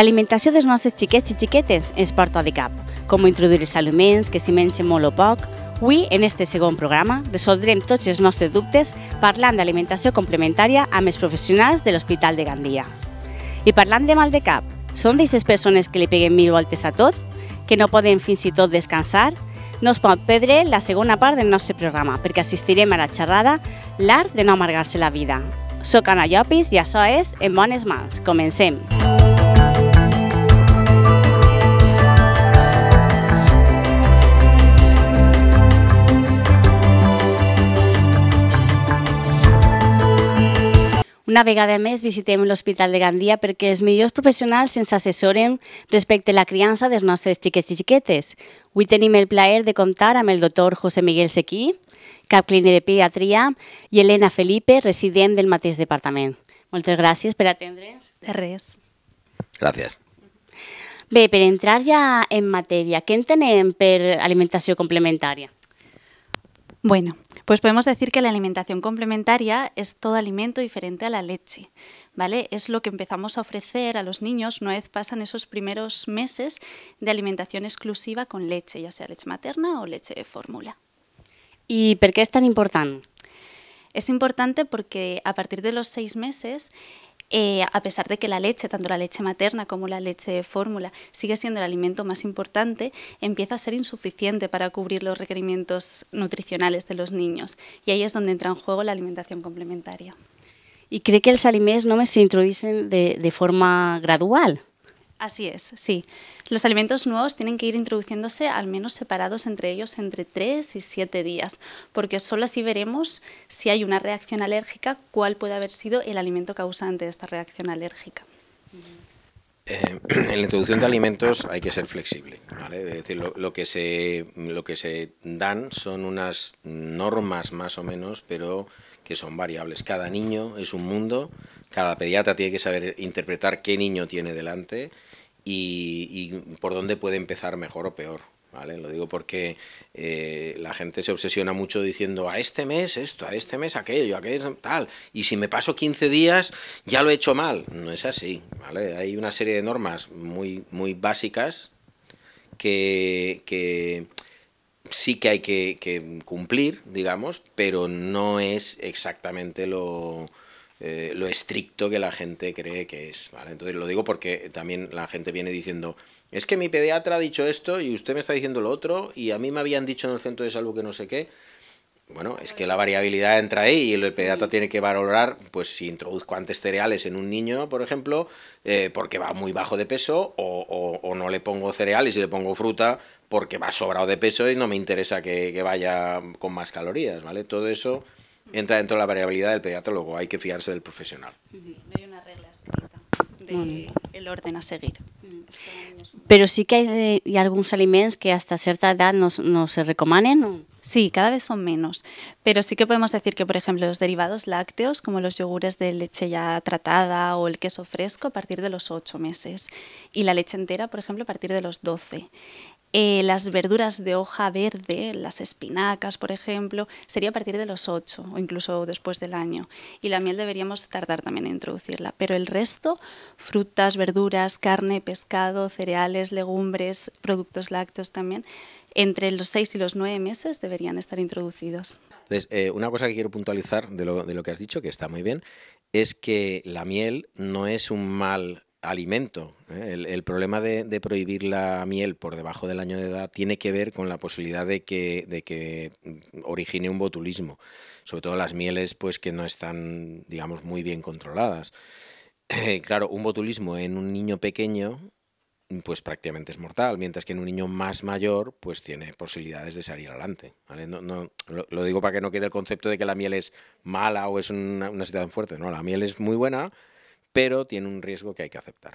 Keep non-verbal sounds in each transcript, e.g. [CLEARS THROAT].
L'alimentació dels nostres xiquets i xiquetes ens porta de cap. Com introduir els aliments, que s'hi mengen molt o poc... Avui, en este segon programa, resoldrem tots els nostres dubtes parlant d'alimentació complementària amb els professionals de l'Hospital de Gandia. I parlant de mal de cap, són d'aquestes persones que li peguen mil voltes a tot, que no poden fins i tot descansar, no es pot perdre la segona part del nostre programa, perquè assistirem a la xerrada L'art de no amargar-se la vida. Soc Anna Llopis i això és En bones mans. Comencem! Comencem! Una vegada més visitem l'Hospital de Gandia perquè els millors professionals ens assessoren respecte a la criança dels nostres xiquets i xiquetes. Avui tenim el plaer de comptar amb el doctor José Miguel Sequí, cap clínic de pediatria, i Elena Felipe, resident del mateix departament. Moltes gràcies per atendre'ns. De res. Gràcies. Bé, per entrar ja en matèria, què entenem per alimentació complementària? Bueno, pues podemos decir que la alimentación complementaria es todo alimento diferente a la leche, ¿vale? Es lo que empezamos a ofrecer a los niños una vez pasan esos primeros meses de alimentación exclusiva con leche, ya sea leche materna o leche de fórmula. ¿Y por qué es tan importante? Es importante porque a partir de los seis meses eh, a pesar de que la leche, tanto la leche materna como la leche de fórmula, sigue siendo el alimento más importante, empieza a ser insuficiente para cubrir los requerimientos nutricionales de los niños. Y ahí es donde entra en juego la alimentación complementaria. ¿Y cree que no alimentos no se de, de forma gradual? Así es, sí. Los alimentos nuevos tienen que ir introduciéndose al menos separados entre ellos entre 3 y 7 días, porque solo así veremos si hay una reacción alérgica, cuál puede haber sido el alimento causante de esta reacción alérgica. Eh, [CLEARS THROAT] en la introducción de alimentos hay que ser flexible, ¿vale? Es decir, lo, que se, lo que se dan son unas normas más o menos, pero que son variables. Cada niño es un mundo, cada pediatra tiene que saber interpretar qué niño tiene delante y, por dónde puede empezar mejor o peor. ¿Vale? Lo digo porque eh, la gente se obsesiona mucho diciendo a este mes esto, a este mes aquello, aquello tal, y si me paso 15 días ya lo he hecho mal. No es así, ¿vale? Hay una serie de normas muy, muy básicas que, que sí que hay que, cumplir, digamos, pero no es exactamente lo, eh, lo estricto que la gente cree que es. Entonces lo digo porque también la gente viene diciendo, es que mi pediatra ha dicho esto y usted me está diciendo lo otro y a mí me habían dicho en el centro de salud que no sé qué. Bueno, es que la variabilidad entra ahí y el pediatra tiene que valorar, pues si introduzco antes cereales en un niño, por ejemplo, eh, porque va muy bajo de peso, o, o, no le pongo cereales y le pongo fruta porque va sobrado de peso y no me interesa que, vaya con más calorías, ¿vale? Todo eso entra dentro de la variabilidad del pediatra, luego hay que fiarse del profesional. Sí, no hay una regla escrita de el orden a seguir. Mm. Pero sí que hay, eh, algunos alimentos que hasta cierta edad no, se recomanen. Sí, cada vez son menos. Pero sí que podemos decir que, por ejemplo, los derivados lácteos, como los yogures de leche ya tratada o el queso fresco, a partir de los 8 meses. Y la leche entera, por ejemplo, a partir de los 12. Eh, las verduras de hoja verde, las espinacas, por ejemplo, sería a partir de los 8 o incluso después del año. Y la miel deberíamos tardar también en introducirla. Pero el resto, frutas, verduras, carne, pescado, cereales, legumbres, productos lácteos también, entre los 6 y los 9 meses deberían estar introducidos. Eh, una cosa que quiero puntualizar de lo, de lo que has dicho, que está muy bien, es que la miel no es un mal alimento. ¿eh? El, problema de, prohibir la miel por debajo del año de edad tiene que ver con la posibilidad de que, origine un botulismo, sobre todo las mieles pues que no están, digamos, muy bien controladas. [CLEARS THROAT] claro, un botulismo en un niño pequeño pues prácticamente es mortal, mientras que en un niño más mayor, pues tiene posibilidades de salir adelante. No, no, lo, lo, digo para que no quede el concepto de que la miel es mala o es una, una situación fuerte. No, la miel es muy buena, pero tiene un riesgo que hay que aceptar.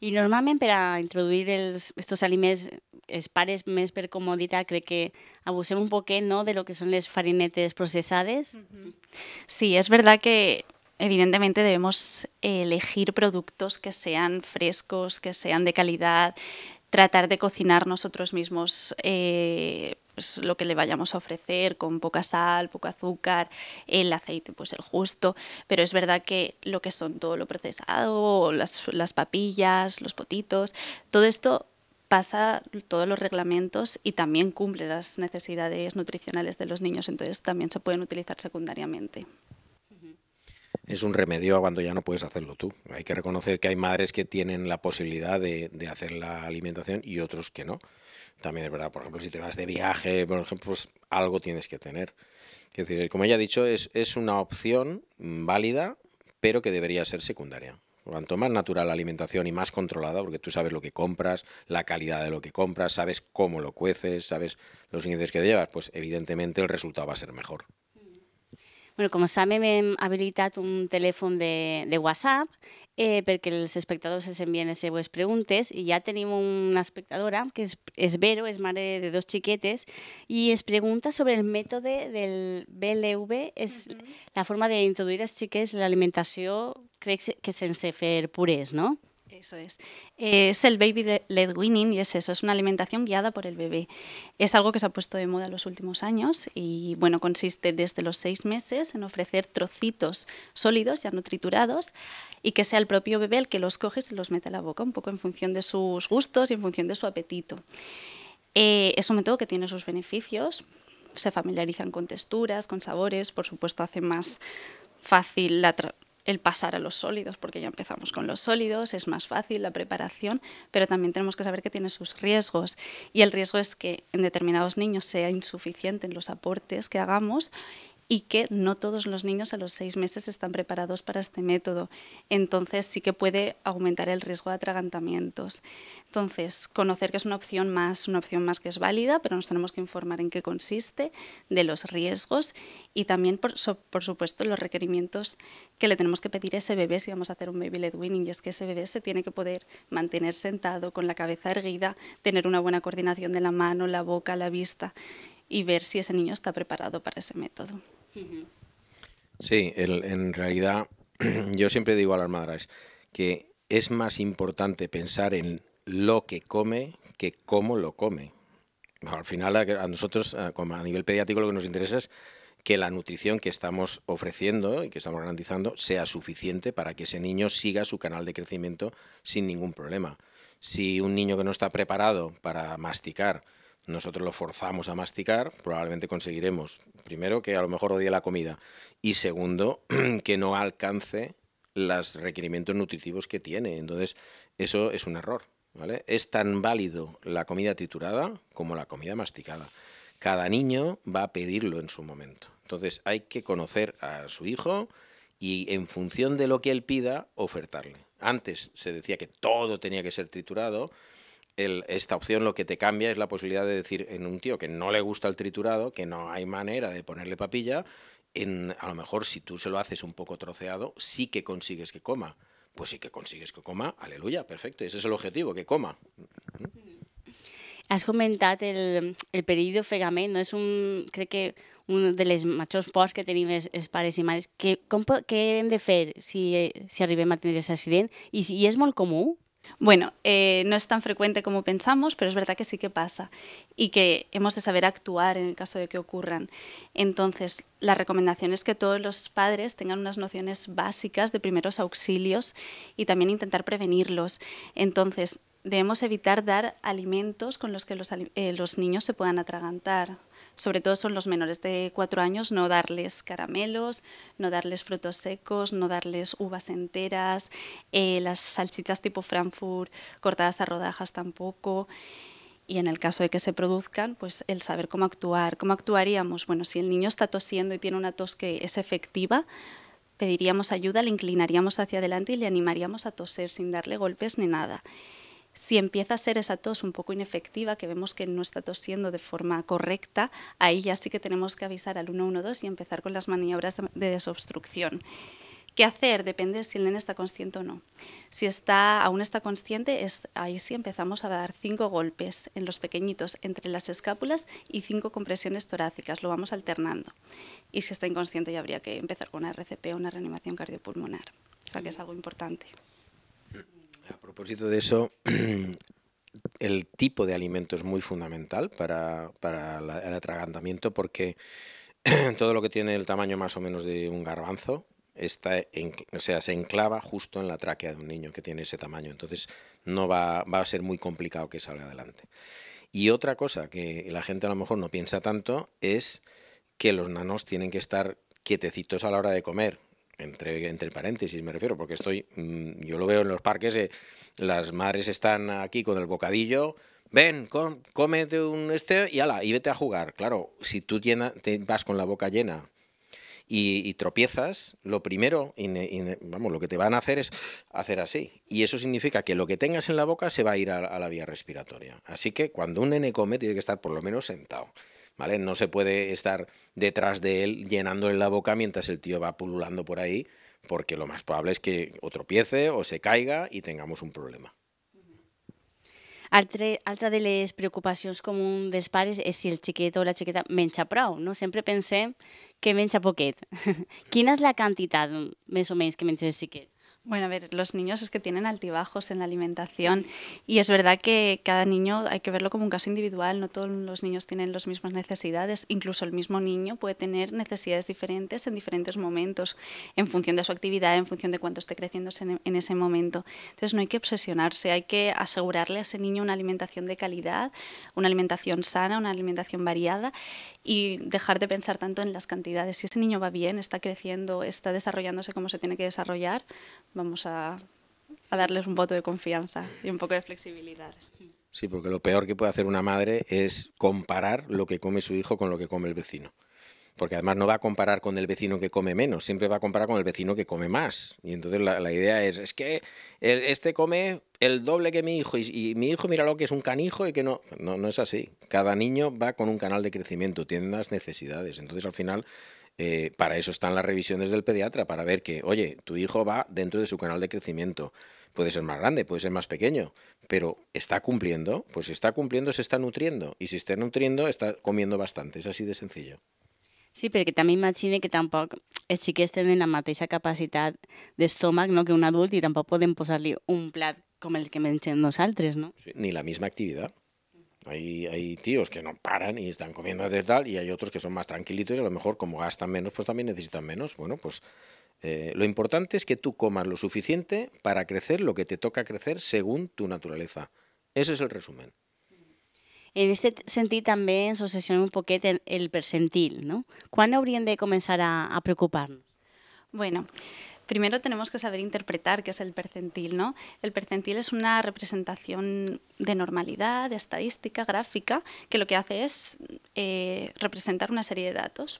Y normalmente para introducir estos alimentos... ...espares, pares mes per comoditat, cree que abusemos un poquito, de lo que son los farinetes procesados. Sí, es verdad que evidentemente debemos elegir productos que sean frescos, que sean de calidad, tratar de cocinar nosotros mismos eh, pues, lo que le vayamos a ofrecer con poca sal, poco azúcar, el aceite pues el justo, pero es verdad que lo que son todo lo procesado, las papillas, los potitos, todo esto pasa todos los reglamentos y también cumple las necesidades nutricionales de los niños, entonces también se pueden utilizar secundariamente es un remedio a cuando ya no puedes hacerlo tú. Hay que reconocer que hay madres que tienen la posibilidad de, hacer la alimentación y otros que no. También es verdad, por ejemplo, si te vas de viaje, por ejemplo, pues algo tienes que tener. decir, como ya he dicho, es, es una opción válida, pero que debería ser secundaria. Cuanto más natural la alimentación y más controlada, porque tú sabes lo que compras, la calidad de lo que compras, sabes cómo lo cueces, sabes los ingredientes que llevas, pues evidentemente el resultado va a ser mejor. Bueno, com sabem, hem habilitat un telèfon de, de WhatsApp eh, perquè els espectadors es envien les seues preguntes i ja tenim una espectadora que és, és Vero, és mare de dos xiquetes i es pregunta sobre el mètode del BLV, és uh -huh. la forma d'introduir als xiquets l'alimentació, crec que sense fer purés, no? Eso es. Eh, es el baby led weaning y es eso, es una alimentación guiada por el bebé. Es algo que se ha puesto de moda en los últimos años y bueno, consiste desde los seis meses en ofrecer trocitos sólidos, ya no triturados, y que sea el propio bebé el que los coge y se los mete a la boca, un poco en función de sus gustos y en función de su apetito. Eh, es un método que tiene sus beneficios, se familiarizan con texturas, con sabores, por supuesto hace más fácil la el pasar a los sólidos, porque ya empezamos con los sólidos, es más fácil la preparación, pero también tenemos que saber que tiene sus riesgos. Y el riesgo es que en determinados niños sea insuficiente en los aportes que hagamos y que no todos los niños a los seis meses están preparados para este método. Entonces sí que puede aumentar el riesgo de atragantamientos. Entonces, conocer que es una opción más, una opción más que es válida, pero nos tenemos que informar en qué consiste, de los riesgos y también, por, supuesto, los requerimientos que le tenemos que pedir a ese bebé si vamos a hacer un baby led weaning, y es que ese bebé se tiene que poder mantener sentado, con la cabeza erguida, tener una buena coordinación de la mano, la boca, la vista y ver si ese niño está preparado para ese método. Sí, en realidad [CLEARS THROAT] yo siempre digo a las madres que es más importante pensar en lo que come que cómo lo come. Al final a nosotros, eh, como a nivel pediátrico, lo que nos interesa es que la nutrición que estamos ofreciendo y que estamos garantizando sea suficiente para que ese niño siga su canal de crecimiento sin ningún problema. Si un niño que no está preparado para masticar, nosotros lo forzamos a masticar, probablemente conseguiremos, primero, que a lo mejor odie la comida y segundo, [CLEARS THROAT] que no alcance los requerimientos nutritivos que tiene. Entonces, eso es un error. ¿vale? Es tan válido la comida triturada como la comida masticada. Cada niño va a pedirlo en su momento. Entonces, hay que conocer a su hijo y en función de lo que él pida, ofertarle. Antes se decía que todo tenía que ser triturado, esta opción lo que te cambia es la posibilidad de decir en un tío que no le gusta el triturado, que no hay manera de ponerle papilla, en, a lo mejor si tú se lo haces un poco troceado, sí que consigues que coma. Pues sí que consigues que coma, aleluya, perfecto. Ese es el objetivo, que coma. Has comentado el, pedido fegame no? es un, creo que uno de los machos pos que tenéis es pares y males Que, deben de fer si, si arribem a tenir aquest accident? y muy común? Bueno, eh, no es tan frecuente como pensamos, pero es verdad que sí que pasa y que hemos de saber actuar en el caso de que ocurran. Entonces, la recomendación es que todos los padres tengan unas nociones básicas de primeros auxilios y también intentar prevenirlos. Entonces, debemos evitar dar alimentos con los que los eh, niños se puedan atragantar, sobre todo son los menores de cuatro años, no darles caramelos, no darles frutos secos, no darles uvas enteras, eh, las salchichas tipo Frankfurt cortadas a rodajas tampoco y en el caso de que se produzcan, pues el saber cómo actuar. ¿Cómo actuaríamos? Bueno, si el niño está tosiendo y tiene una tos que es efectiva, pediríamos ayuda, le inclinaríamos hacia adelante y le animaríamos a toser sin darle golpes ni nada. Si empieza a ser esa tos un poco inefectiva, que vemos que no está tosiendo de forma correcta, ahí ya sí que tenemos que avisar al 112 y empezar con las maniobras de desobstrucción. ¿Qué hacer? Depende si el nene está consciente o no. Si aún está consciente, es, ahí sí empezamos a dar cinco golpes en los pequeñitos entre las escápulas y cinco compresiones torácicas. Lo vamos alternando. Y si está inconsciente ya habría que empezar con una RCP o una reanimación cardiopulmonar. O sea que es algo importante. A propósito de eso, [CLEARS THROAT] el tipo de alimento es muy fundamental para, el atragantamiento porque [CLEARS THROAT] todo lo que tiene el tamaño más o menos de un garbanzo está sea, se enclava justo en la tráquea de un niño que tiene ese tamaño. Entonces no va, va a ser muy complicado que salga adelante. Y otra cosa que la gente a lo mejor no piensa tanto es que los nanos tienen que estar quietecitos a la hora de comer entre, paréntesis me refiero, porque estoy, mm, yo lo veo en los parques, eh, las madres están aquí con el bocadillo, ven, cómete un este y ala, y vete a jugar. Claro, si tú tienes vas con la boca llena y, tropiezas, lo primero, vamos, lo que te van a hacer es hacer así. Y eso significa que lo que tengas en la boca se va a ir a la vía respiratoria. Así que cuando un nene come, tiene que estar por lo menos sentado. No se puede estar detrás de él llenándole la boca mientras el tío va pululando por ahí, porque lo más probable es que o tropiece o se caiga y tengamos un problema. alta de las preocupaciones comuns de pares es si el chiquito o la chiqueta me prou. No? Siempre pensé que menja poquet. [LAUGHS] Quina es la cantidad més o menys, que menja el xiquet? Bueno, a ver, los niños es que tienen altibajos en la alimentación y es verdad que cada niño hay que verlo como un caso individual, no todos los niños tienen las mismas necesidades, incluso el mismo niño puede tener necesidades diferentes en diferentes momentos, en función de su actividad, en función de cuánto esté creciendo en ese momento. Entonces no hay que obsesionarse, hay que asegurarle a ese niño una alimentación de calidad, una alimentación sana, una alimentación variada y dejar de pensar tanto en las cantidades. Si ese niño va bien, está creciendo, está desarrollándose como se tiene que desarrollar, vamos a, darles un voto de confianza y un poco de flexibilidad. Sí, porque lo peor que puede hacer una madre es comparar lo que come su hijo con lo que come el vecino. Porque además no va a comparar con el vecino que come menos, siempre va a comparar con el vecino que come más. Y entonces la, idea es, es que este come el doble que mi hijo y, mi hijo mira lo que es un canijo y que no, no, no es así. Cada niño va con un canal de crecimiento, tiene unas necesidades. Entonces al final eh, para eso están las revisiones del pediatra, para ver que, oye, tu hijo va dentro de su canal de crecimiento. Puede ser más grande, puede ser más pequeño, pero ¿está cumpliendo? Pues si está cumpliendo, se está nutriendo. Y si está nutriendo, está comiendo bastante. Es así de sencillo. Sí, pero que también imagine que tampoco eh, que estén en la capacidad de estómago, no, que un adulto y tampoco pueden posarle un plat como el que me nosotros, no? ni la misma actividad. Hay, tíos que no paran y están comiendo de tal, y hay otros que son más tranquilitos y a lo mejor como gastan menos, pues también necesitan menos. Bueno, pues eh, lo importante es que tú comas lo suficiente para crecer lo que te toca crecer según tu naturaleza. Ese es el resumen. En este sentido también se obsesiona un poquito el, percentil, no? ¿Cuándo habrían de comenzar a, preocuparnos? Bueno, primero tenemos que saber interpretar qué es el percentil, ¿no? El percentil es una representación de normalidad, de estadística, gráfica, que lo que hace es eh, representar una serie de datos,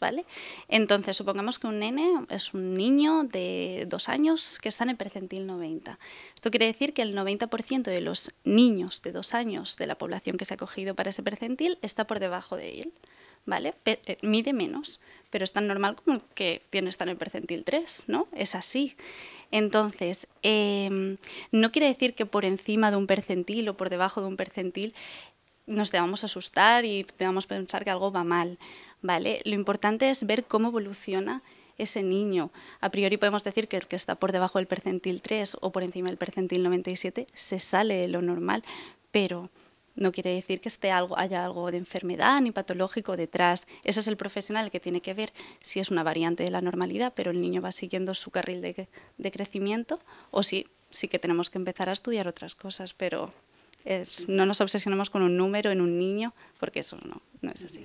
Entonces, supongamos que un nene es un niño de dos años que está en el percentil 90. Esto quiere decir que el 90% de los niños de dos años de la población que se ha cogido para ese percentil está por debajo de él. ¿vale? Eh, mide menos, pero es tan normal como que tiene está en el percentil 3, ¿no? Es así. Entonces, em, no quiere decir que por encima de un percentil o por debajo de un percentil nos debamos asustar y debamos pensar que algo va mal, ¿vale? Lo importante es ver cómo evoluciona ese niño. A priori podemos decir que el que está por debajo del percentil 3 o por encima del percentil 97 se sale de lo normal, pero no quiere decir que esté algo, haya algo de enfermedad ni patológico detrás. Ese es el profesional que tiene que ver si es una variante de la normalidad, pero el niño va siguiendo su carril de, crecimiento o si sí que tenemos que empezar a estudiar otras cosas, pero no nos obsesionamos con un número en un niño, porque eso no, no es así.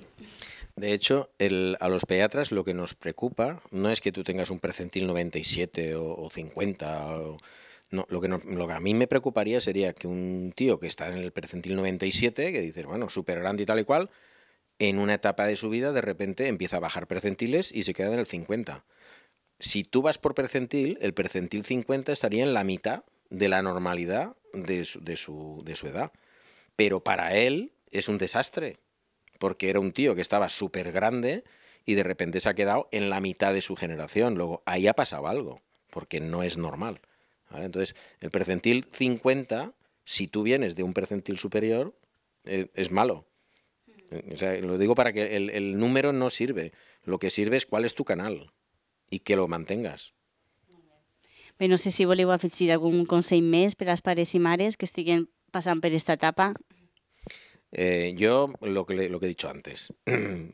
De hecho, el, a los pediatras lo que nos preocupa no es que tú tengas un percentil 97 o, o 50 o lo que, a mí me preocuparía sería que un tío que está en el percentil 97, que dices, bueno, super grande y tal y cual, en una etapa de su vida de repente empieza a bajar percentiles y se queda en el 50. Si tú vas por percentil, el percentil 50 estaría en la mitad de la normalidad de de su, de su edad. Pero para él es un desastre, porque era un tío que estaba súper grande y de repente se ha quedado en la mitad de su generación. Luego, ahí ha pasado algo, porque no es normal. Entonces, el percentil 50, si tú vienes de un percentil superior, eh, es malo. O sea, lo digo para que el, número no sirve. Lo que sirve es cuál es tu canal y que lo mantengas. Bueno, no sé si fichir algún con seis meses pero las pares y mares que siguen pasando por esta etapa. Eh, yo lo que, lo que he dicho antes, [CLEARS THROAT]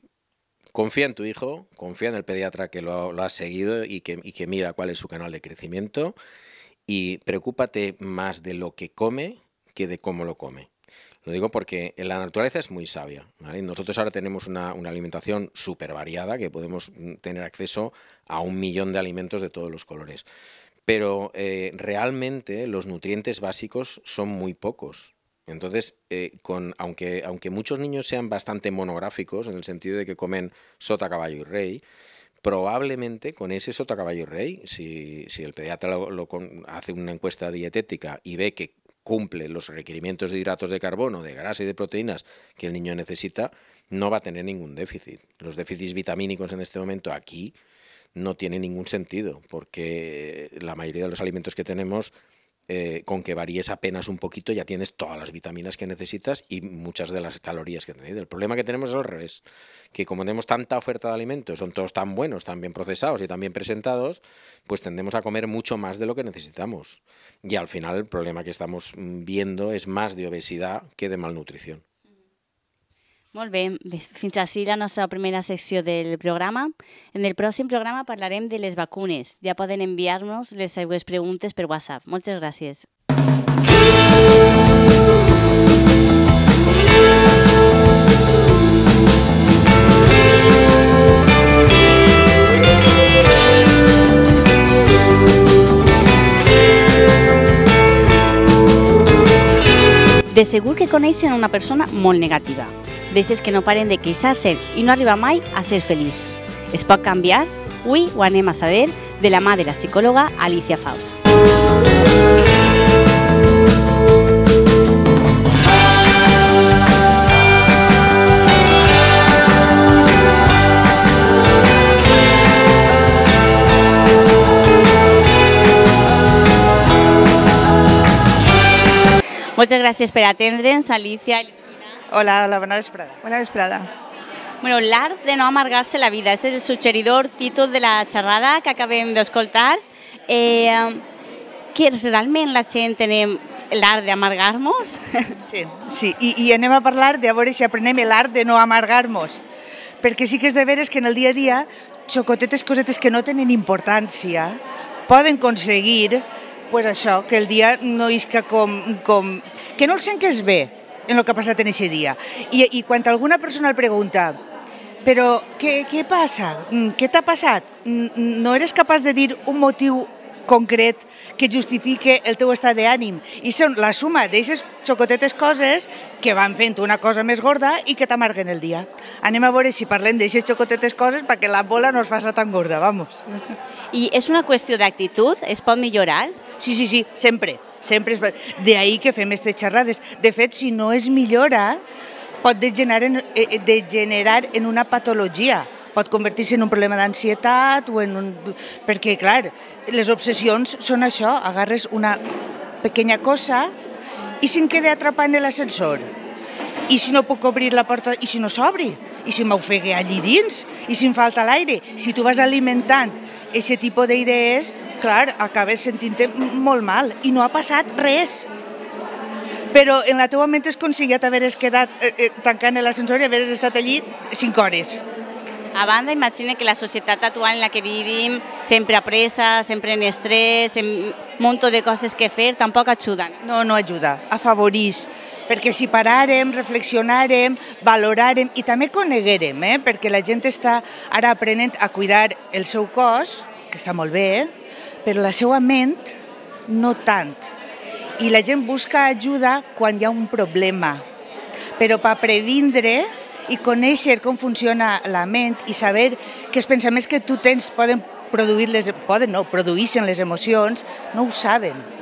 confía en tu hijo, confía en el pediatra que lo, ha seguido y que, y que mira cuál es su canal de crecimiento y preocúpate más de lo que come que de cómo lo come. Lo digo porque la naturaleza es muy sabia. Nosotros ahora tenemos una, alimentación súper variada, que podemos mm, tener acceso a un millón de alimentos de todos los colores. Pero eh, realmente los nutrientes básicos son muy pocos. Entonces, eh, con, aunque, aunque muchos niños sean bastante monográficos, en el sentido de que comen sota, caballo y rey, probablemente con ese sotacaballo rey, si, el pediatra lo, hace una encuesta dietética y ve que cumple los requerimientos de hidratos de carbono, de grasa y de proteínas que el niño necesita, no va a tener ningún déficit. Los déficits vitamínicos en este momento aquí no tienen ningún sentido, porque la mayoría de los alimentos que tenemos eh, con que varíes apenas un poquito ya tienes todas las vitaminas que necesitas y muchas de las calorías que tenéis. El problema que tenemos es al revés, que como tenemos tanta oferta de alimentos, son todos tan buenos, tan bien procesados y tan bien presentados, pues tendemos a comer mucho más de lo que necesitamos. Y al final el problema que estamos mm, viendo es más de obesidad que de malnutrición. Molt bé, fins així la nostra primera sección del programa. En el próximo programa hablaremos de les vacunes. Ya pueden enviarnos nos les seues preguntes per WhatsApp. Muchas gracias. De seguro que a una persona molt negativa, deixes que no paren de quejarse y no arriba mai a ser feliz. Es para cambiar? Hoy ho a saber de la madre de la psicóloga Alicia Faust. Muchas gracias por atendernos Alicia. Hola, hola, bona vesprada. Bona vesprada. Bueno, l'art de no amargar-se la vida és el suggeridor títol de la xerrada que acabem d'escoltar. Eh, que realment la gent tenem l'art d'amargar-nos? [LAUGHS] Sí, sí. I, i anem a parlar de a veure si aprenem l'art de no amargar-nos. Perquè sí que és de veres que en el dia a dia xocotetes, cosetes que no tenen importància, poden aconseguir pues això, que el dia no isca com, com... que no el sent que és bé, en lo que ha passat en ese dia. I, I quan alguna persona el pregunta, però què, què passa? Mm, què t'ha passat? Mm, mm, no eres capaç de dir un motiu concret que justifique el teu estat d'ànim. I són la suma d'aquestes xocotetes coses que van fent una cosa més gorda i que t'amarguen el dia. Anem a veure si parlem d'aquestes xocotetes coses perquè la bola no es faci tan gorda, vamos. I és una qüestió d'actitud? Es pot millorar? Sí, sí, sí, sempre, sempre. És... De ahí que fem aquestes xerrades. De fet, si no es millora, pot degenerar en, eh, eh, degenerar en una patologia pot convertir-se en un problema d'ansietat o en un... Perquè, clar, les obsessions són això, agarres una pequeña cosa i si em queda atrapat en l'ascensor, i si no puc obrir la porta, i si no s'obri, i si m'ofegue allí dins, i si em falta l'aire, si tu vas alimentant aquest tipus d'idees, clar, acabes sentint-te molt mal i no ha passat res. Però en la teva ment és com si ja t'haveres quedat eh, eh, tancant l'ascensor i haveres estat allí 5 hores. A banda, imagina que la societat actual en la que vivim, sempre a pressa, sempre en estrès, en un munt de coses que fer, tampoc ajuden. No, no ajuda, afavorís perquè si paràrem, reflexionàrem, valoràrem i també coneguérem, eh? perquè la gent està ara aprenent a cuidar el seu cos, que està molt bé, eh? però la seva ment no tant. I la gent busca ajuda quan hi ha un problema. Però per previndre i conèixer com funciona la ment i saber que els pensaments que tu tens poden produir les, poden, no, produeixen les emocions, no ho saben.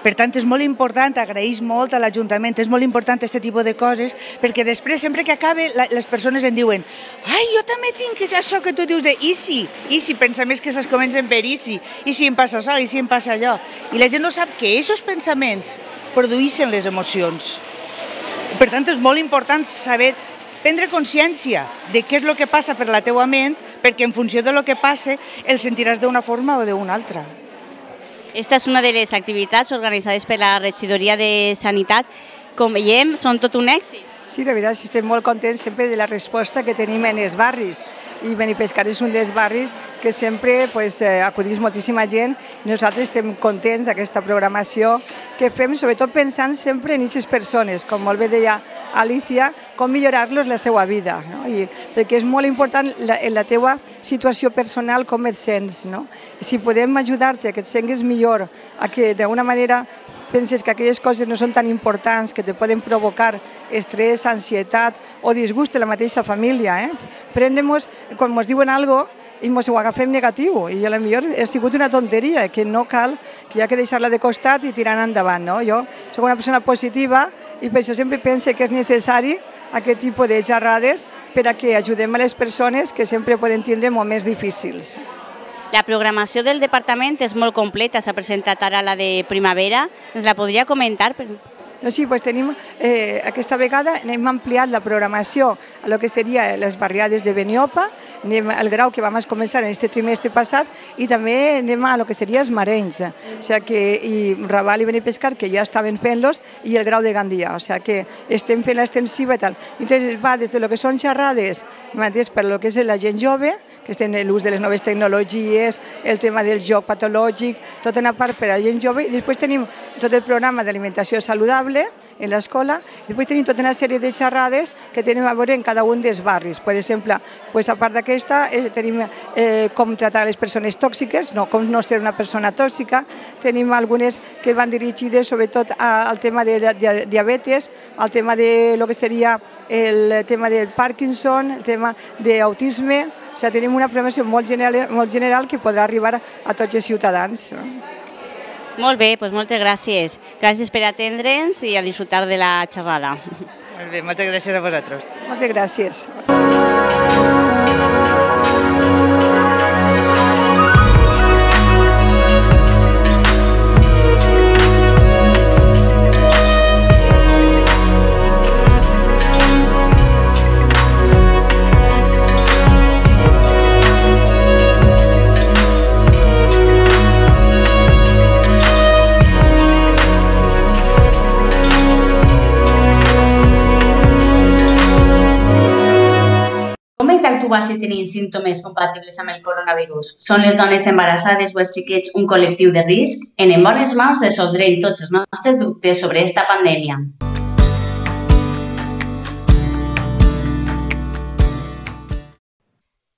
Per tant, és molt important, agraeix molt a l'Ajuntament, és molt important aquest tipus de coses, perquè després, sempre que acabe, les persones en diuen «Ai, jo també tinc això que tu dius de i i si, si, pensa més que se'ls comencen per si, «I si em passa això, i si em passa allò». I la gent no sap que aquests pensaments produeixen les emocions. Per tant, és molt important saber prendre consciència de què és el que passa per la teua ment, perquè en funció de lo que passe el sentiràs d'una forma o d'una altra. Esta és una de les activitats organitzades per la regidoria de Sanitat. Com veiem, són tot un èxit. Sí, la veritat, estem molt contents sempre de la resposta que tenim en els barris. I Benipescar és un dels barris que sempre pues, eh, acudís moltíssima gent. Nosaltres estem contents d'aquesta programació que fem, sobretot pensant sempre en aquestes persones, com molt bé deia Alicia, com millorar-los la seva vida. No? I, perquè és molt important la, en la teua situació personal com et sents. No? Si podem ajudar-te a que et sentis millor, a que d'alguna manera penses que aquelles coses no són tan importants, que te poden provocar estrès, ansietat o disgust en la mateixa família. Eh? Prendem-nos, quan ens diuen alguna cosa, i ens ho agafem negatiu i a la millor ha sigut una tonteria que no cal, que hi ha que deixar-la de costat i tirar endavant. No? Jo sóc una persona positiva i per això sempre pense que és necessari aquest tipus de xerrades per a que ajudem a les persones que sempre poden tindre moments difícils. La programació del departament és molt completa, s'ha presentat ara la de primavera. Ens la podria comentar? Per... No, sí, pues tenim, eh, aquesta vegada hem ampliat la programació a lo que seria les barriades de Beniopa, anem al grau que vam començar en este trimestre passat i també anem a lo que seria els marenys, o sea que, i Raval i Benipescar, que ja estaven fent-los, i el grau de Gandia, o sea que estem fent l'extensiva i tal. Entonces va des de lo que són xerrades, mateix per lo que és la gent jove, que estem en l'ús de les noves tecnologies, el tema del joc patològic, tota una part per a la gent jove, i després tenim tot el programa d'alimentació saludable, poble, en l'escola. Després tenim tota una sèrie de xerrades que tenim a veure en cada un dels barris. Per exemple, pues, eh, eh, a part d'aquesta, eh, tenim eh, com tratar les persones tòxiques, no, com no ser una persona tòxica. Tenim algunes que van dirigides sobretot al tema de, de, de diabetes, al tema de lo que seria el tema del Parkinson, el tema d'autisme, o sigui, tenim una programació molt general, molt general que podrà arribar a tots els ciutadans. No? Molt bé, doncs moltes gràcies. Gràcies per atendre'ns i a disfrutar de la xerrada. Molt bé, moltes gràcies a vosaltres. Moltes gràcies. igual si tenim símptomes compatibles amb el coronavirus. Són les dones embarassades o els xiquets un col·lectiu de risc? En En Bones Mans resoldrem tots els nostres dubtes sobre aquesta pandèmia.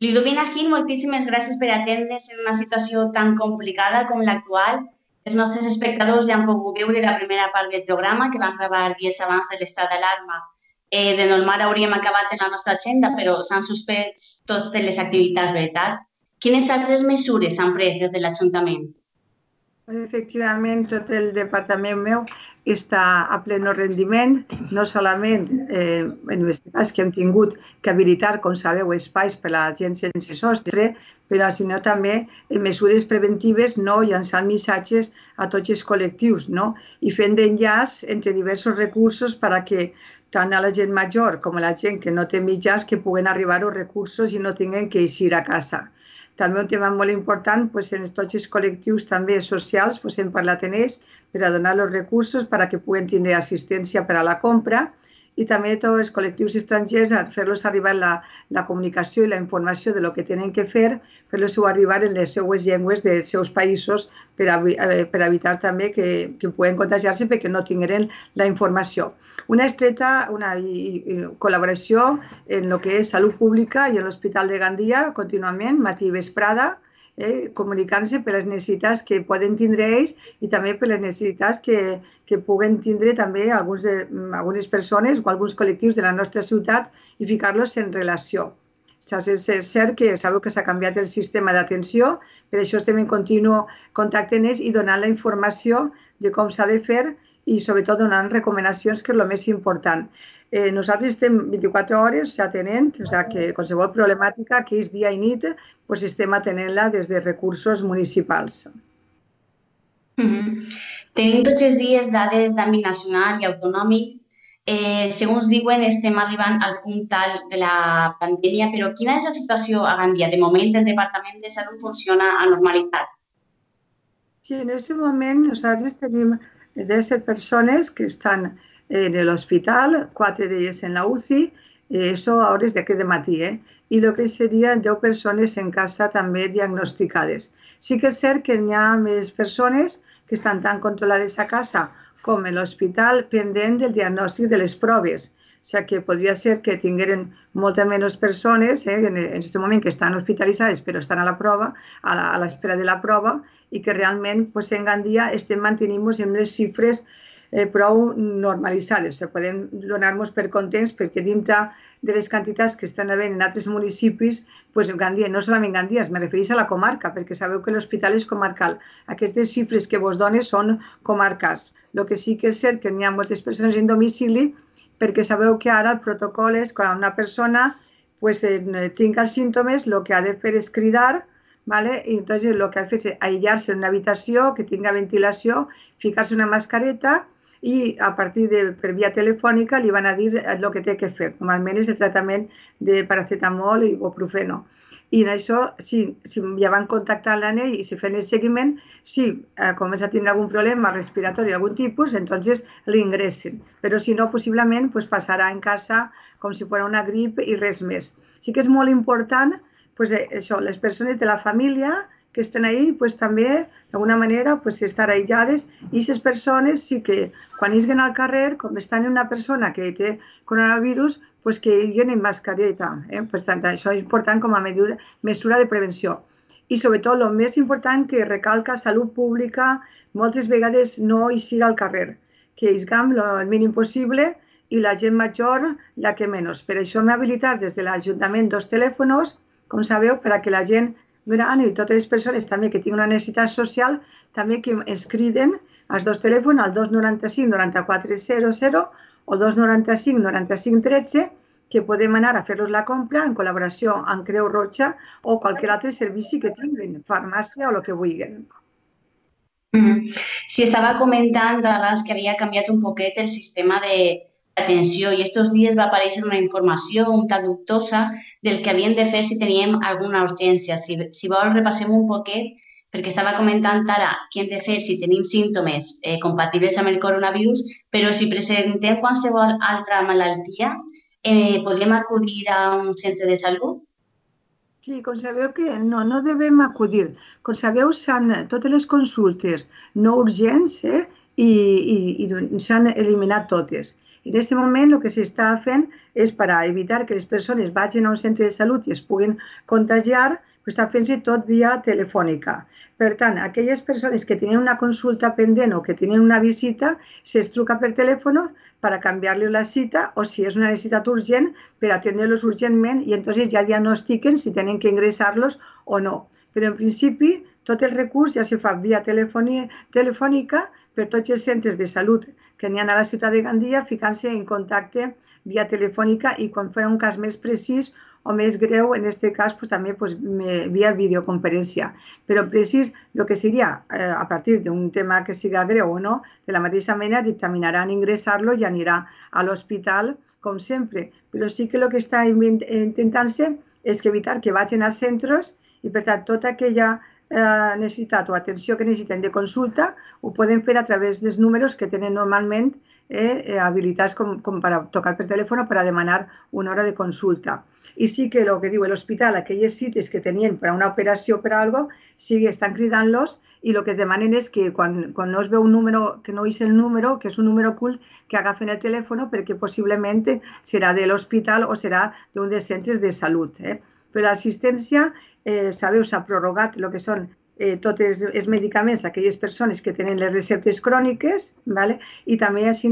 Lidovina Gil, moltíssimes gràcies per atendre's en una situació tan complicada com l'actual. Els nostres espectadors ja han pogut veure la primera part del programa que van gravar dies abans de l'estat d'alarma Eh, de normal hauríem acabat en la nostra agenda, però s'han suspès totes les activitats, veritat? Quines altres mesures s'han pres des de l'Ajuntament? Efectivament, tot el departament meu està a pleno rendiment, no solament eh, en les cas que hem tingut que habilitar, com sabeu, espais per a la gent sense sostre, però sinó també en eh, mesures preventives, no llançant missatges a tots els col·lectius, no? i fent d'enllaç entre diversos recursos per a que tant a la gent major com a la gent que no té mitjans que puguen arribar els recursos i no tinguen que eixir a casa. També un tema molt important pues, en tots els col·lectius també socials, pues, hem parlat en ells, per a donar els recursos perquè puguen tindre assistència per a la compra, també tots de col·lectius estrangers a fer-los arribar la, la comunicació i la informació de lo que tenen que fer, fer los arribar en les seues llengües dels seus països per, a, eh, per evitar també que, que puguen contagiar-se perquè no tingueren la informació. Una estreta una i, i col·laboració en lo que és salut pública i en l'Hospital de Gandia contínuament, matí i vesprada, eh, comunicant-se per les necessitats que poden tindre ells i també per les necessitats que, que puguen tindre també alguns mm, algunes persones o alguns col·lectius de la nostra ciutat i ficar-los en relació. Saps? És cert que sabeu que s'ha canviat el sistema d'atenció, per això estem en continu contacte amb ells i donant la informació de com s'ha de fer i sobretot donant recomanacions, que és el més important. Eh, nosaltres estem 24 hores ja atenent, o sigui que qualsevol problemàtica que és dia i nit, doncs estem atenent-la des de recursos municipals. Mm -hmm. Tenim tots els dies dades d'àmbit nacional i autonòmic. Eh, segons diuen, estem arribant al punt tal de la pandèmia, però quina és la situació a Gandia? De moment, el Departament de Salut funciona a normalitat. Sí, en aquest moment nosaltres tenim 10 persones que estan en l'hospital, 4 d'elles en la UCI, i eh, això a hores d'aquest matí, eh? i el que seria 10 persones en casa també diagnosticades. Sí que és cert que n'hi ha més persones que estan tan controlades a casa com a l'hospital pendent del diagnòstic de les proves. O sigui que podria ser que tingueren molta menys persones eh, en aquest moment que estan hospitalitzades però estan a la prova, a l'espera de la prova i que realment pues, en Gandia estem mantenint-nos en les xifres eh, prou normalitzades. O poden podem donar-nos per contents perquè dintre de les quantitats que estan havent en altres municipis, pues, en Gandia, no solament Gandia, me refereix a la comarca, perquè sabeu que l'hospital és comarcal. Aquestes xifres que vos dones són comarcals. El que sí que és cert que n'hi ha moltes persones en domicili perquè sabeu que ara el protocol és quan una persona pues, eh, tinga els símptomes, el que ha de fer és cridar, ¿vale? i entonces el que ha de fer és aïllar-se en una habitació que tinga ventilació, ficar-se una mascareta i a partir de, per via telefònica li van a dir el que té que fer. Normalment és el tractament de paracetamol i ibuprofeno. I en això, si, si ja van contactar l'ANE i si fent el seguiment, si eh, comença a tindre algun problema respiratori algun tipus, entonces l'ingressen. Però si no, possiblement pues, passarà en casa com si fos una grip i res més. Sí que és molt important pues, eh, això, les persones de la família que estan ahí, pues també, de alguna manera, pues estar aïllades. I aquestes persones sí que, quan isguen al carrer, com estan una persona que té coronavirus, pues que isguen en mascareta. Eh? Pues tant, això és important com a mesura, mesura de prevenció. I sobretot, el més important que recalca Salut Pública moltes vegades no eixir al carrer, que isgam el mínim possible i la gent major la que menys. Per això m'he habilitat des de l'Ajuntament dos telèfons, com sabeu, per a que la gent gran i totes les persones també que tinguin una necessitat social també que es criden als dos telèfons, al 295 94 00 o 295 95 13, que podem anar a fer-los la compra en col·laboració amb Creu Roja o qualsevol altre servici que tinguin, farmàcia o el que vulguin. Si mm-hmm. sí, estava comentant, abans que havia canviat un poquet el sistema de, atenció i estos dies va aparèixer una informació un tant dubtosa del que havíem de fer si teníem alguna urgència. Si, si vol, repassem un poquet perquè estava comentant ara què hem de fer si tenim símptomes eh, compatibles amb el coronavirus, però si presentem qualsevol altra malaltia, eh, podem acudir a un centre de salut? Sí, com sabeu que no, no devem acudir. Com sabeu, s'han totes les consultes no urgents eh, i, i, i s'han eliminat totes. En aquest moment el que s'està fent és per evitar que les persones vagin a un centre de salut i es puguin contagiar, que està fent-se tot via telefònica. Per tant, aquelles persones que tenen una consulta pendent o que tenen una visita, se'ls truca per telèfon per canviar-li la cita o si és una necessitat urgent per atendre-los urgentment i entonces ja diagnostiquen si tenen que ingressar-los o no. Però en principi tot el recurs ja se fa via telefònica per tots els centres de salut que n'hi a la ciutat de Gandia ficant-se en contacte via telefònica i quan fos un cas més precís o més greu, en aquest cas pues, també pues, me, via videoconferència. Però precís, el que seria, eh, a partir d'un tema que siga greu o no, de la mateixa manera dictaminaran ingressar-lo i anirà a l'hospital, com sempre. Però sí que el que està intent eh, intentant-se és que evitar que vagin als centres i, per tant, tota aquella eh, necessitat o atenció que necessiten de consulta ho poden fer a través dels números que tenen normalment eh, eh habilitats com, com per tocar per telèfon o per a demanar una hora de consulta. I sí que el que diu l'hospital, aquelles cites que tenien per a una operació per a algo, sí que estan cridant-los i el que es demanen és que quan, quan no es veu un número, que no és el número, que és un número ocult, que agafen el telèfon perquè possiblement serà de l'hospital o serà d'un dels centres de salut. Eh? Però l'assistència eh, sabeu, s'ha prorrogat el que són eh, tots els, els medicaments a aquelles persones que tenen les receptes cròniques, vale? i també així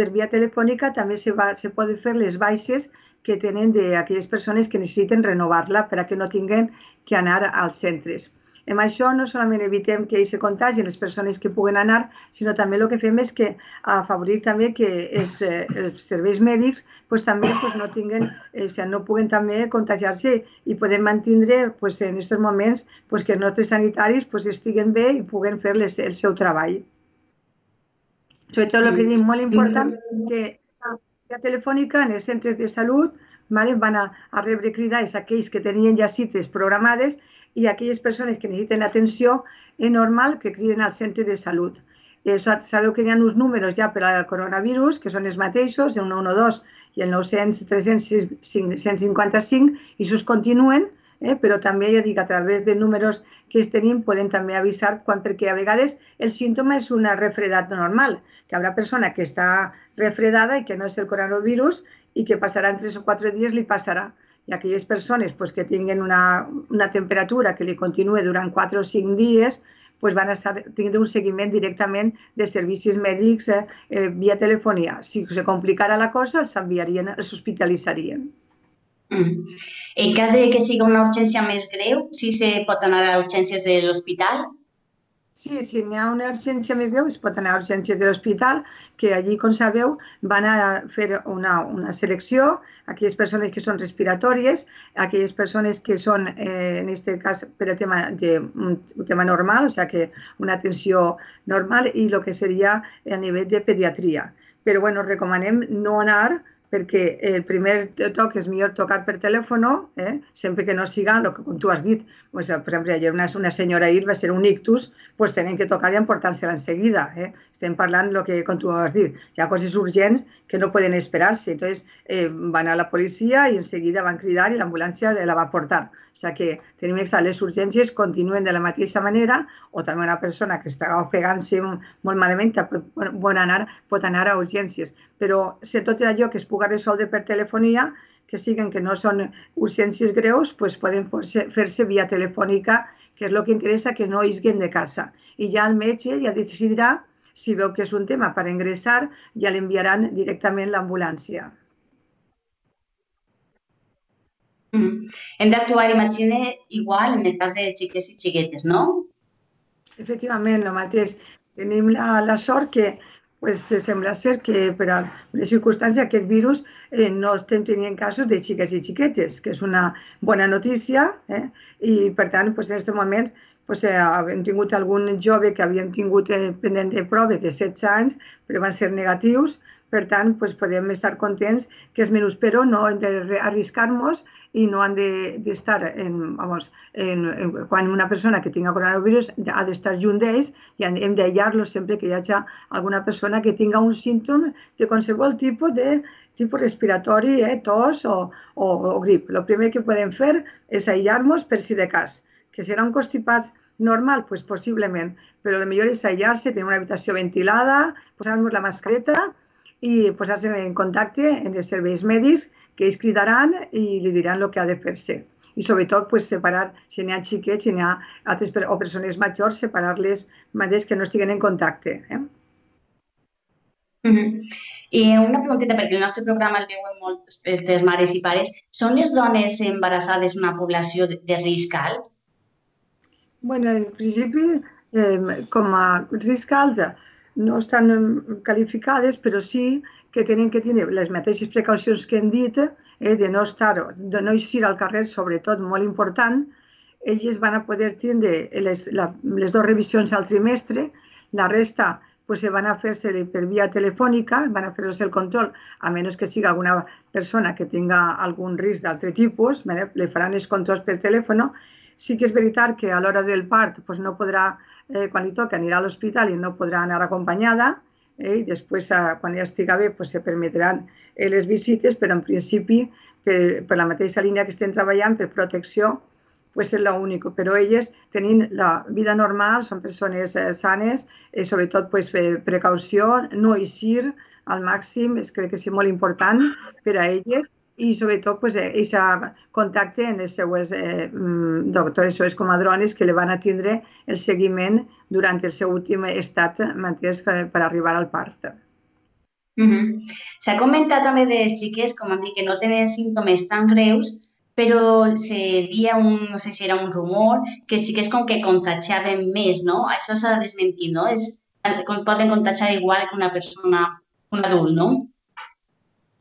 per via telefònica també se, va, se poden fer les baixes que tenen d'aquelles persones que necessiten renovar-la per a que no tinguen que anar als centres. Amb això no solament evitem que se contagi les persones que puguen anar, sinó també el que fem és que afavorir també que els, eh, els serveis mèdics pues, també pues, no tinguen, eh, o sigui, no puguen també contagiar-se i podem mantenir pues, en aquests moments pues, que els nostres sanitaris pues, estiguen bé i puguen fer les, el seu treball. Sobretot el que dic molt important, que la telefònica en els centres de salut vale, van a, a rebre cridades aquells que tenien ja cites programades i aquelles persones que necessiten atenció és normal que criden al centre de salut. Eh, sabeu que hi ha uns números ja per al coronavirus, que són els mateixos, el 112 i el 900, 355, 155, i s'us continuen, eh? però també ja dic, a través de números que es tenim podem també avisar quan, perquè a vegades el símptoma és una refredat normal, que hi haurà persona que està refredada i que no és el coronavirus i que passarà en 3 o 4 dies li passarà i aquelles persones pues, que tinguin una, una temperatura que li continue durant 4 o 5 dies pues, van estar tenint un seguiment directament de servicis mèdics eh, eh, via telefonia. Si se complicara la cosa, els enviarien, els hospitalitzarien. Mm. En cas de que sigui una urgència més greu, si se pot anar a urgències de l'hospital Sí, si n'hi ha una urgència més greu es pot anar a urgències de l'hospital, que allí, com sabeu, van a fer una, una selecció, aquelles persones que són respiratòries, aquelles persones que són, eh, en aquest cas, per el tema, de, un tema normal, o sigui sea, que una atenció normal, i el que seria a nivell de pediatria. Però, bueno, recomanem no anar perquè el primer toc és millor tocar per telèfon, eh? sempre que no siga el que tu has dit, pues, por ejemplo, ayer una, una senyora ahir va ser un ictus, pues tenen que tocar i emportar-se-la enseguida. Eh? Estem parlant lo que com tu vas dir, hi ha coses urgents que no poden esperar-se. Entonces, eh, van anar la policia i enseguida van cridar i l'ambulància la va portar. O sigui que tenim que les urgències continuen de la mateixa manera o també una persona que està ofegant-se molt malament pot, anar, pot anar a urgències. Però se tot allò que es puga resoldre per telefonia, que siguen que no són urgències greus, pues poden fer-se via telefònica, que és el que interessa que no isguen de casa. I ja el metge ja decidirà si veu que és un tema per ingressar, ja l'enviaran directament l'ambulància. Mm. Hem d'actuar, imagine, igual en el cas de xiquets i xiquetes, no? Efectivament, el mateix. Tenim la, la sort que pues, sembla ser que per a les circumstàncies aquest virus eh, no estem tenint casos de xiques i xiquetes, que és una bona notícia eh? i per tant pues, en aquests moments pues, eh, hem tingut algun jove que havíem tingut eh, pendent de proves de 16 anys però van ser negatius, per tant pues, podem estar contents que és menys però no hem d'arriscar-nos i no han de, de estar, en, vamos, en, en, quan una persona que tinga coronavirus ha d'estar de junt d'ells i hem d'aïllar-los sempre que hi hagi alguna persona que tinga un símptom de qualsevol tipus de tipus respiratori, eh, tos o, o, o grip. El primer que podem fer és aïllar-nos per si de cas, que serà un constipat normal, pues possiblement, però el millor és aïllar-se, tenir una habitació ventilada, posar-nos la mascareta i posar-se en contacte amb els serveis mèdics que ells cridaran i li diran el que ha de fer-se. I sobretot pues, separar, si n'hi ha xiquets, si n'hi ha altres, o persones majors, separar-les mateix que no estiguen en contacte. Eh? Mm -hmm. I una preguntita, perquè el nostre programa el veuen moltes mares i pares. Són les dones embarassades una població de risc alt? bueno, en principi, eh, com a risc alt, no estan qualificades, però sí que tenen que tenir les mateixes precaucions que hem dit, eh, de no estar, de no eixir al carrer, sobretot molt important, elles van a poder tindre les, la, les dues revisions al trimestre, la resta pues, se van a fer-se per via telefònica, van a fer-se el control, a menys que siga alguna persona que tinga algun risc d'altre tipus, le faran els controls per telèfon. Sí que és veritat que a l'hora del part pues, no podrà, eh, quan li toca, anirà a l'hospital i no podrà anar acompanyada, eh? i després, a, ah, quan ja estiga bé, pues, se permetran eh, les visites, però en principi, per, per la mateixa línia que estem treballant, per protecció, pues és l'únic. Però elles, tenint la vida normal, són persones eh, sanes, i eh, sobretot pues, per precaució, no eixir al màxim, és, crec que és molt important per a elles, i sobretot pues, eh, eixa contacte amb les seues eh, mm, doctores, seues comadrones que li van atindre el seguiment durant el seu últim estat mateix eh, per arribar al part. Mm -hmm. S'ha comentat també de xiques, com han dit, que no tenen símptomes tan greus, però se dia un, no sé si era un rumor, que que és com que contagiaven més, no? Això s'ha de desmentir, no? És, eh, poden contagiar igual que una persona, un adult, no?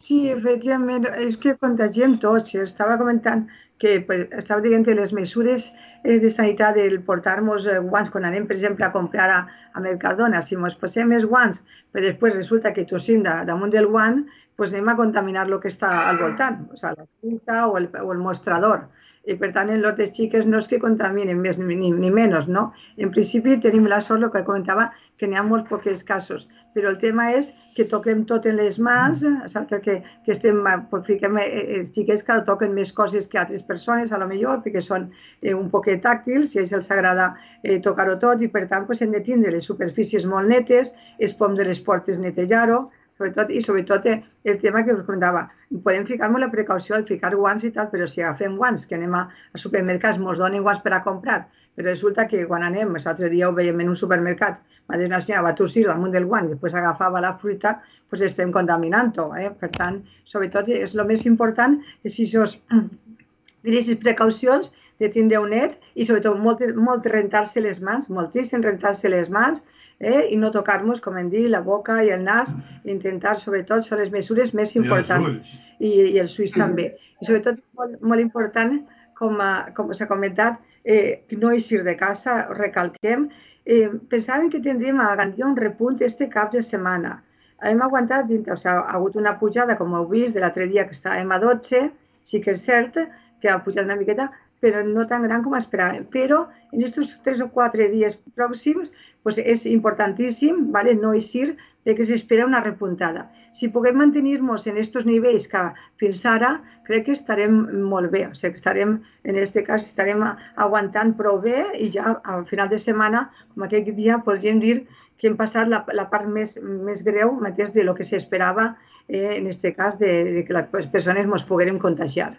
Sí, efectivament, és que contagiem tots. Eh, estava comentant que pues, estava dient que les mesures eh, de sanitat del portar-nos eh, guants quan anem, per exemple, a comprar a, a Mercadona, si ens posem els guants, però després resulta que tossim de, damunt del guant, pues anem a contaminar el que està al voltant, o sigui, la cinta o el, o el mostrador. I, per tant, en de xiques no és que contaminen més ni, ni menys, no? En principi tenim la sort, el que comentava, que n'hi ha molt pocs casos, però el tema és que toquem tot en les mans, que, que, que estem, pues, fiquem eh, eh, els xiquets que toquen més coses que altres persones, a lo millor, perquè són eh, un poquet tàctils i a ells els agrada eh, tocar-ho tot i, per tant, pues, hem de tindre les superfícies molt netes, es pom de les portes netejar-ho, sobretot, i sobretot eh, el tema que us comentava, podem ficar molt la precaució al ficar guants i tal, però si agafem guants, que anem a, a supermercats, molts donen guants per a comprar, però resulta que quan anem, l'altre dia ho veiem en un supermercat, va dir una senyora, va torcir damunt del guant i després agafava la fruita, doncs estem contaminant-ho. Eh? Per tant, sobretot és el més important, és aquestes [CLEARS THROAT] precaucions de tindre un net i sobretot molt, molt rentar-se les mans, moltíssim rentar-se les mans, eh? i no tocar-nos, com hem dit, la boca i el nas, mm. intentar, sobretot, són les mesures més importants. I, i els ulls també. I sobretot, molt, molt important, com, a, eh, com s'ha comentat, eh, no eixir de casa, recalquem. Eh, pensàvem que tindríem a Gandia un repunt este cap de setmana. Hem aguantat, dintre, o sigui, ha hagut una pujada, com heu vist, de l'altre dia que estàvem a 12, sí que és cert que ha pujat una miqueta, però no tan gran com esperàvem. Però en estos tres o quatre dies pròxims pues és importantíssim ¿vale? No eixir de que s'espera una repuntada. Si puguem mantenir-nos en aquests nivells que fins ara, crec que estarem molt bé. O sigui, estarem, en aquest cas estarem aguantant prou bé i ja al final de setmana, com aquest dia, podríem dir que hem passat la, la part més, més greu mateix de lo que s'esperava eh, en aquest cas de, de que les persones ens poguérem contagiar.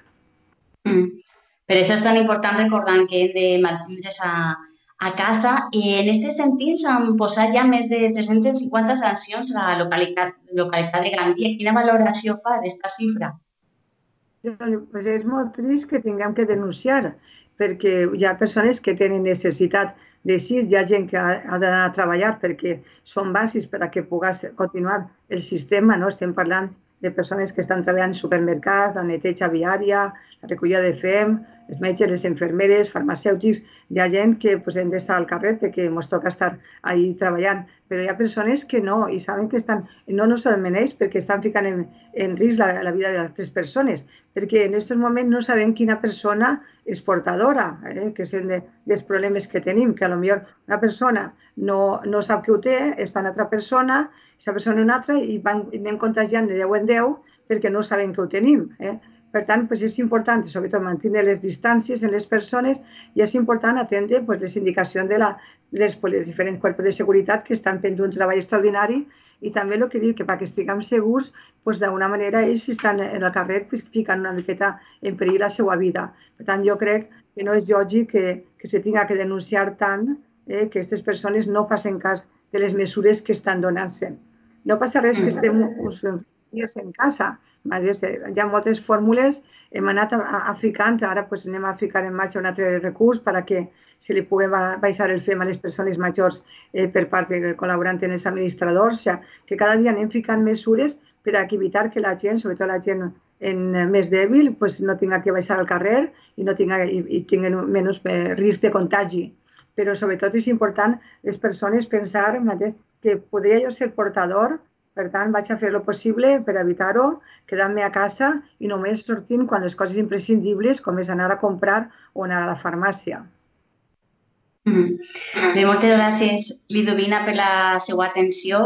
Mm. Per això és tan important recordar que hem de mantindre's a, a casa i en aquest sentit s'han posat ja més de 350 sancions a la localitat, localitat de Gandia. Quina valoració fa d'aquesta xifra? Pues és molt trist que tinguem que denunciar, perquè hi ha persones que tenen necessitat sí, hi ha gent que ha, ha d'anar a treballar perquè són bases per a que pugui continuar el sistema. No? Estem parlant de persones que estan treballant en supermercats, la neteja viària, la recollida de fem, els metges, les infermeres, farmacèutics, hi ha gent que pues, hem d'estar al carrer perquè ens toca estar ahí treballant, però hi ha persones que no i saben que estan, no, no solament ells, perquè estan ficant en, en risc la, la vida de les persones, perquè en aquests moments no sabem quina persona és portadora, eh, que és un de, dels problemes que tenim, que a lo millor una persona no, no sap que ho té, està en altra persona, aquesta persona una altra i van, anem contagiant de 10 en 10 perquè no saben que ho tenim. Eh? Per tant, pues és important, sobretot, mantenir les distàncies en les persones i és important atendre pues, les indicacions de la, les, pues, les diferents cuerpos de seguretat que estan fent un treball extraordinari i també el que dic, que perquè estiguem segurs, pues, d'alguna manera ells si estan en el carrer pues, ficant una miqueta en perill la seva vida. Per tant, jo crec que no és lògic que, que se tinga que denunciar tant eh, que aquestes persones no facin cas de les mesures que estan donant-se. No passa res que mm. estem uns dies en casa. Hi ha moltes fórmules, hem anat a, a, ficant, ara pues, anem a ficar en marxa un altre recurs perquè se li pugui baixar el FEM a les persones majors eh, per part de col·laborant en els administradors, o sigui, que cada dia anem ficant mesures per a evitar que la gent, sobretot la gent en eh, més dèbil, pues, no tinga que baixar al carrer i no tinga, i, i tinguen menys eh, risc de contagi. Però sobretot és important les persones pensar en que podria jo ser portador, per tant vaig a fer lo possible per evitar-ho, quedant-me a casa i només sortint quan les coses imprescindibles, com és anar a comprar o anar a la farmàcia. Mm. Bé, moltes gràcies, Lidovina, per la seva atenció.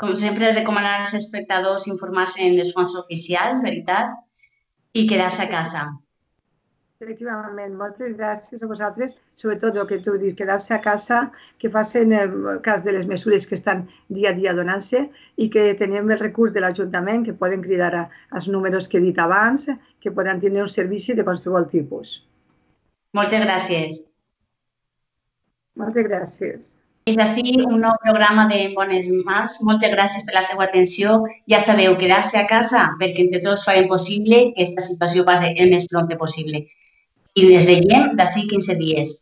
Com sempre, recomanar als espectadors informar-se en les fonts oficials, veritat, i quedar-se a casa. Efectivament, moltes gràcies a vosaltres, sobretot el que tu dius, quedar-se a casa, que passa en el cas de les mesures que estan dia a dia donant-se i que tenim el recurs de l'Ajuntament, que poden cridar a, als números que he dit abans, que poden tenir un servici de qualsevol tipus. Moltes gràcies. Moltes gràcies. És així un nou programa de Bones Mans. Moltes gràcies per la seva atenció. Ja sabeu, quedar-se a casa perquè entre tots farem possible que aquesta situació passi el més pront possible i les veiem d'ací 15 dies.